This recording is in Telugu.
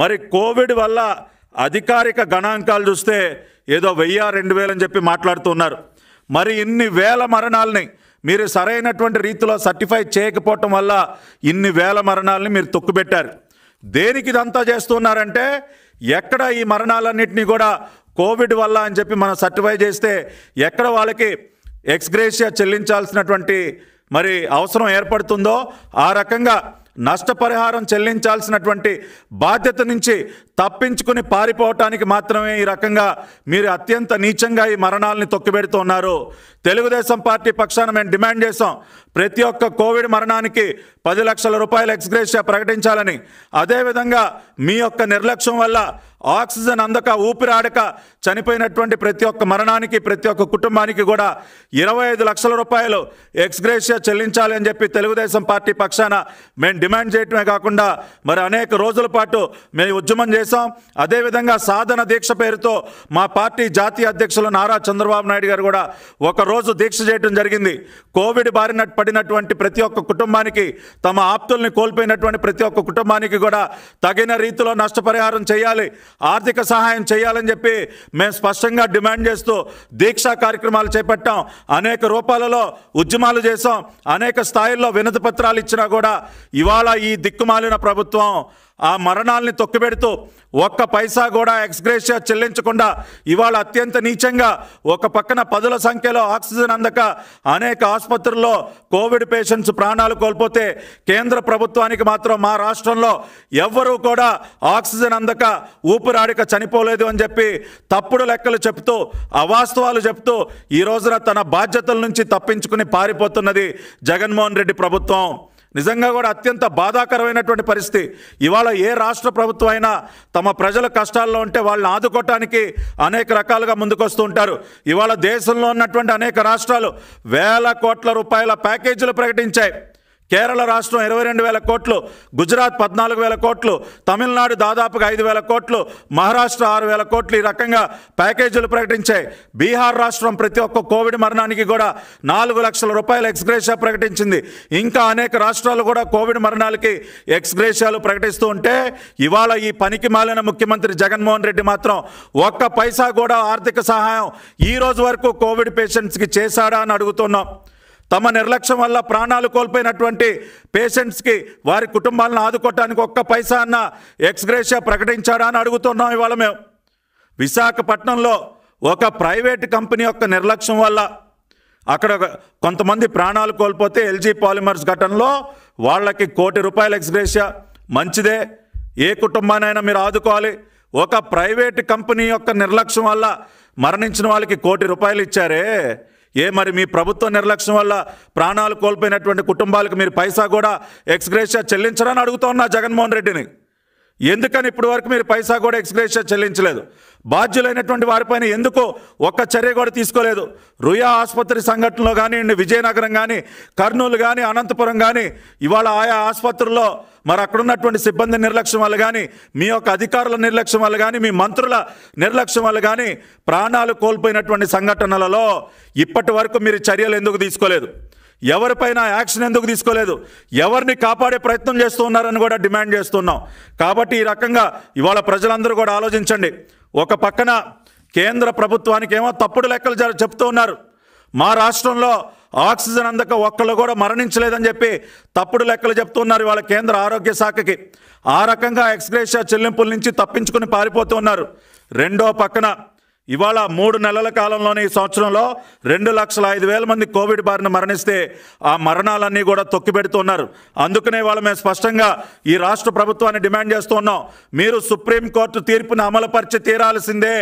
మరి కోవిడ్ వల్ల అధికారిక గణాంకాలు చూస్తే ఏదో వెయ్యి రెండు వేలు అని చెప్పి మాట్లాడుతున్నారు మరి ఇన్ని వేల మరణాలని మీరు సరైనటువంటి రీతిలో సర్టిఫై చేయకపోవటం వల్ల ఇన్ని వేల మరణాలని మీరు తొక్కుబెట్టారు దేనికి ఇదంతా చేస్తున్నారంటే ఎక్కడ ఈ మరణాలన్నింటినీ కూడా కోవిడ్ వల్ల అని చెప్పి మనం సర్టిఫై చేస్తే ఎక్కడ వాళ్ళకి ఎక్స్గ్రేషియా చెల్లించాల్సినటువంటి మరి అవసరం ఏర్పడుతుందో ఆ రకంగా నష్టపరిహారం చెల్లించాల్సినటువంటి బాధ్యత నుంచి తప్పించుకుని పారిపోవటానికి మాత్రమే ఈ రకంగా మీరు అత్యంత నీచంగా ఈ మరణాలని తొక్కిపెడుతున్నారు తెలుగుదేశం పార్టీ పక్షాన మేము డిమాండ్ చేసాం ప్రతి ఒక్క కోవిడ్ మరణానికి పది లక్షల రూపాయల ఎక్స్గ్రేషియా ప్రకటించాలని అదేవిధంగా మీ యొక్క నిర్లక్ష్యం వల్ల ఆక్సిజన్ అందక ఊపిరాడక చనిపోయినటువంటి ప్రతి ఒక్క మరణానికి ప్రతి ఒక్క కుటుంబానికి కూడా ఇరవై లక్షల రూపాయలు ఎక్స్గ్రేషియా చెల్లించాలి అని చెప్పి తెలుగుదేశం పార్టీ పక్షాన మేము డిమాండ్ చేయటమే కాకుండా మరి అనేక రోజుల పాటు మేము ఉద్యమం చేశాం అదేవిధంగా సాధన దీక్ష పేరుతో మా పార్టీ జాతీయ అధ్యక్షులు నారా చంద్రబాబు నాయుడు గారు కూడా ఒకరోజు దీక్ష చేయడం జరిగింది కోవిడ్ బారిన పడినటువంటి ప్రతి ఒక్క కుటుంబానికి తమ ఆప్తుల్ని కోల్పోయినటువంటి ప్రతి ఒక్క కుటుంబానికి కూడా తగిన రీతిలో నష్టపరిహారం చేయాలి ఆర్థిక సహాయం చేయాలని చెప్పి మేము స్పష్టంగా డిమాండ్ చేస్తూ దీక్షా కార్యక్రమాలు చేపట్టాం అనేక రూపాలలో ఉద్యమాలు చేశాం అనేక స్థాయిల్లో వినతి పత్రాలు ఇచ్చినా కూడా ఇవాళ ఇవాళ ఈ దిక్కుమాలిన ప్రభుత్వం ఆ మరణాలని తొక్కిపెడుతూ ఒక్క పైసా కూడా ఎక్స్గ్రేషియా చెల్లించకుండా ఇవాళ అత్యంత నీచంగా ఒక పక్కన పదుల సంఖ్యలో ఆక్సిజన్ అందక అనేక ఆసుపత్రుల్లో కోవిడ్ పేషెంట్స్ ప్రాణాలు కోల్పోతే కేంద్ర ప్రభుత్వానికి మాత్రం మా రాష్ట్రంలో ఎవ్వరూ కూడా ఆక్సిజన్ అందక ఊపిరాడిక చనిపోలేదు అని చెప్పి తప్పుడు లెక్కలు చెప్తూ అవాస్తవాలు చెప్తూ ఈ రోజున తన బాధ్యతల నుంచి తప్పించుకుని పారిపోతున్నది జగన్మోహన్ రెడ్డి ప్రభుత్వం నిజంగా కూడా అత్యంత బాధాకరమైనటువంటి పరిస్థితి ఇవాళ ఏ రాష్ట్ర ప్రభుత్వం అయినా తమ ప్రజల కష్టాల్లో ఉంటే వాళ్ళని ఆదుకోవటానికి అనేక రకాలుగా ముందుకొస్తూ ఉంటారు ఇవాళ దేశంలో ఉన్నటువంటి అనేక రాష్ట్రాలు వేల కోట్ల రూపాయల ప్యాకేజీలు ప్రకటించాయి కేరళ రాష్ట్రం ఇరవై రెండు వేల కోట్లు గుజరాత్ పద్నాలుగు వేల కోట్లు తమిళనాడు దాదాపుగా ఐదు వేల కోట్లు మహారాష్ట్ర ఆరు వేల కోట్లు ఈ రకంగా ప్యాకేజీలు ప్రకటించాయి బీహార్ రాష్ట్రం ప్రతి ఒక్క కోవిడ్ మరణానికి కూడా నాలుగు లక్షల రూపాయల ఎక్స్గ్రేషియా ప్రకటించింది ఇంకా అనేక రాష్ట్రాలు కూడా కోవిడ్ మరణాలకి ఎక్స్గ్రేషియాలు ప్రకటిస్తూ ఉంటే ఇవాళ ఈ పనికి మాలిన ముఖ్యమంత్రి జగన్మోహన్ రెడ్డి మాత్రం ఒక్క పైసా కూడా ఆర్థిక సహాయం ఈ రోజు వరకు కోవిడ్ పేషెంట్స్కి చేశాడా అని అడుగుతున్నాం తమ నిర్లక్ష్యం వల్ల ప్రాణాలు కోల్పోయినటువంటి పేషెంట్స్కి వారి కుటుంబాలను ఆదుకోవటానికి ఒక్క పైసా అన్న ఎక్స్గ్రేషియా ప్రకటించాడా అని అడుగుతున్నాం ఇవాళ మేము విశాఖపట్నంలో ఒక ప్రైవేట్ కంపెనీ యొక్క నిర్లక్ష్యం వల్ల అక్కడ కొంతమంది ప్రాణాలు కోల్పోతే ఎల్జీ పాలిమర్స్ ఘటనలో వాళ్ళకి కోటి రూపాయల ఎక్స్గ్రేషియా మంచిదే ఏ కుటుంబానైనా మీరు ఆదుకోవాలి ఒక ప్రైవేట్ కంపెనీ యొక్క నిర్లక్ష్యం వల్ల మరణించిన వాళ్ళకి కోటి రూపాయలు ఇచ్చారే ఏ మరి మీ ప్రభుత్వ నిర్లక్ష్యం వల్ల ప్రాణాలు కోల్పోయినటువంటి కుటుంబాలకు మీరు పైసా కూడా ఎక్స్గ్రేషియా చెల్లించరని అడుగుతా ఉన్నా జగన్మోహన్ రెడ్డిని ఎందుకని ఇప్పటి వరకు మీరు పైసా కూడా ఎక్స్గ్రేషన్ చెల్లించలేదు బాధ్యులైనటువంటి వారిపైన ఎందుకో ఒక్క చర్య కూడా తీసుకోలేదు రుయా ఆసుపత్రి సంఘటనలో కానివ్వండి విజయనగరం కానీ కర్నూలు కానీ అనంతపురం కానీ ఇవాళ ఆయా ఆసుపత్రుల్లో మరి అక్కడున్నటువంటి సిబ్బంది నిర్లక్ష్యం వల్ల కానీ మీ యొక్క అధికారుల నిర్లక్ష్యం వల్ల కానీ మీ మంత్రుల నిర్లక్ష్యం వల్ల కానీ ప్రాణాలు కోల్పోయినటువంటి సంఘటనలలో ఇప్పటి వరకు మీరు చర్యలు ఎందుకు తీసుకోలేదు ఎవరిపైన యాక్షన్ ఎందుకు తీసుకోలేదు ఎవరిని కాపాడే ప్రయత్నం చేస్తూ ఉన్నారని కూడా డిమాండ్ చేస్తున్నాం కాబట్టి ఈ రకంగా ఇవాళ ప్రజలందరూ కూడా ఆలోచించండి ఒక పక్కన కేంద్ర ప్రభుత్వానికి ఏమో తప్పుడు లెక్కలు చెప్తూ ఉన్నారు మా రాష్ట్రంలో ఆక్సిజన్ అందక ఒక్కళ్ళు కూడా మరణించలేదని చెప్పి తప్పుడు లెక్కలు చెప్తున్నారు వాళ్ళ కేంద్ర ఆరోగ్య శాఖకి ఆ రకంగా ఎక్స్గ్రేషియా చెల్లింపుల నుంచి తప్పించుకుని పారిపోతూ ఉన్నారు రెండో పక్కన ఇవాళ మూడు నెలల కాలంలోనే ఈ సంవత్సరంలో రెండు లక్షల ఐదు వేల మంది కోవిడ్ బారిన మరణిస్తే ఆ మరణాలన్నీ కూడా తొక్కి పెడుతున్నారు అందుకనే వాళ్ళు మేము స్పష్టంగా ఈ రాష్ట్ర ప్రభుత్వాన్ని డిమాండ్ చేస్తున్నాం మీరు సుప్రీంకోర్టు తీర్పును అమలుపరిచి తీరాల్సిందే